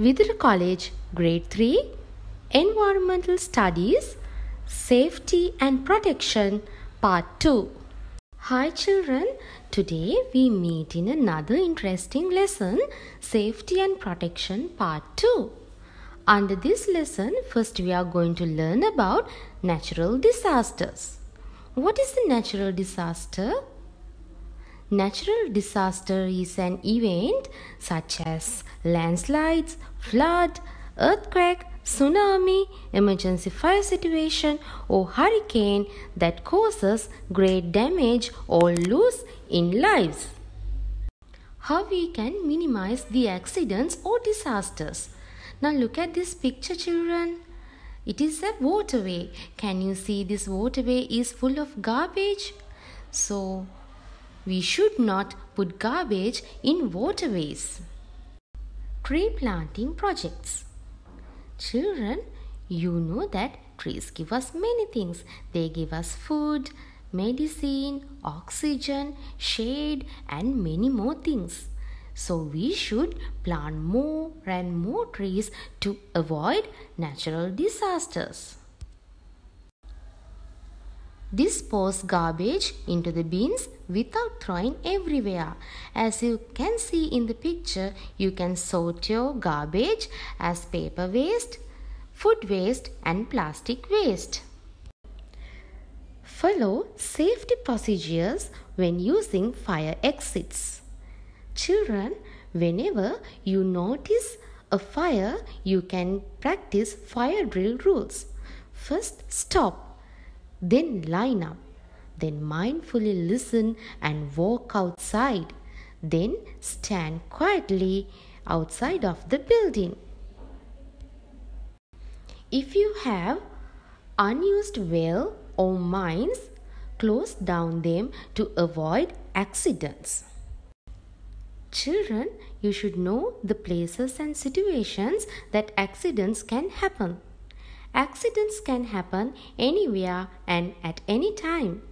Vidur College, Grade 3, Environmental Studies, Safety and Protection, Part 2. Hi children, today we meet in another interesting lesson, Safety and Protection, Part 2. Under this lesson, first we are going to learn about natural disasters. What is a natural disaster? Natural disaster is an event such as landslides, flood, earthquake, tsunami, emergency fire situation or hurricane that causes great damage or loss in lives. How we can minimize the accidents or disasters. Now look at this picture children. It is a waterway. Can you see this waterway is full of garbage? So we should not put garbage in waterways. Tree planting projects. Children, you know that trees give us many things. They give us food, medicine, oxygen, shade, and many more things. So we should plant more and more trees to avoid natural disasters dispose garbage into the bins without throwing everywhere. As you can see in the picture, you can sort your garbage as paper waste, food waste and plastic waste. Follow safety procedures when using fire exits. Children, whenever you notice a fire, you can practice fire drill rules. First, stop then line up. Then mindfully listen and walk outside. Then stand quietly outside of the building. If you have unused well or mines, close down them to avoid accidents. Children, you should know the places and situations that accidents can happen. Accidents can happen anywhere and at any time.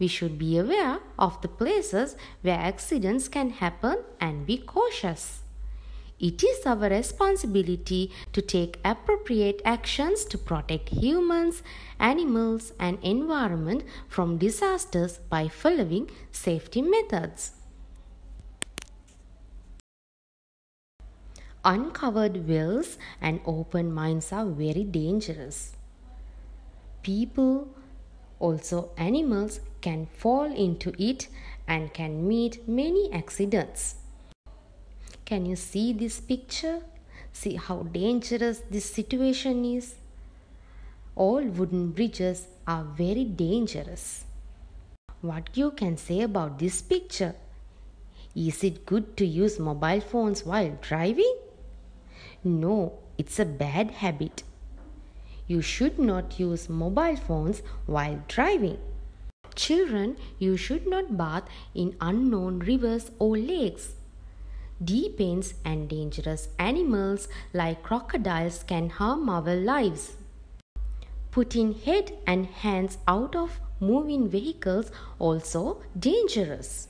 We should be aware of the places where accidents can happen and be cautious. It is our responsibility to take appropriate actions to protect humans, animals, and environment from disasters by following safety methods. Uncovered wills and open minds are very dangerous. People, also animals, can fall into it and can meet many accidents. Can you see this picture? See how dangerous this situation is? All wooden bridges are very dangerous. What you can say about this picture? Is it good to use mobile phones while driving? No, it's a bad habit. You should not use mobile phones while driving. Children, you should not bathe in unknown rivers or lakes. Deep and dangerous animals like crocodiles can harm our lives. Putting head and hands out of moving vehicles also dangerous.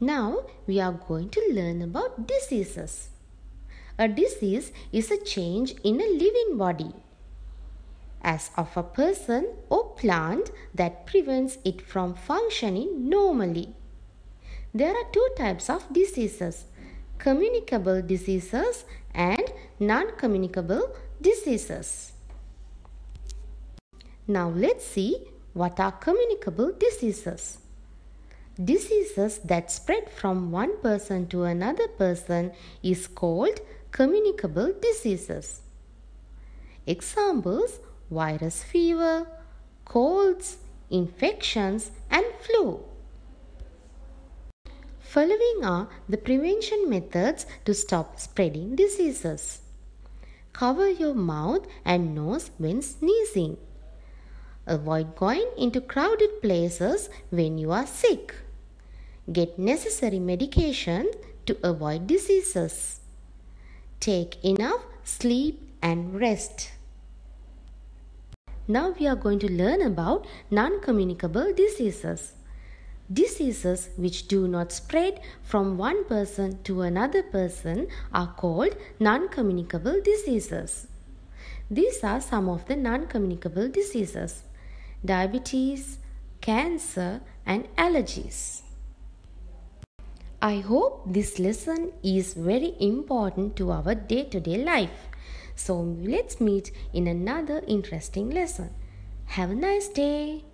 Now we are going to learn about diseases. A disease is a change in a living body, as of a person or plant that prevents it from functioning normally. There are two types of diseases communicable diseases and non communicable diseases. Now let's see what are communicable diseases. Diseases that spread from one person to another person is called communicable diseases. Examples virus fever, colds, infections, and flu. Following are the prevention methods to stop spreading diseases. Cover your mouth and nose when sneezing. Avoid going into crowded places when you are sick. Get necessary medication to avoid diseases. Take enough sleep and rest. Now we are going to learn about non-communicable diseases. Diseases which do not spread from one person to another person are called non-communicable diseases. These are some of the non-communicable diseases. Diabetes, cancer and allergies. I hope this lesson is very important to our day to day life. So let's meet in another interesting lesson. Have a nice day.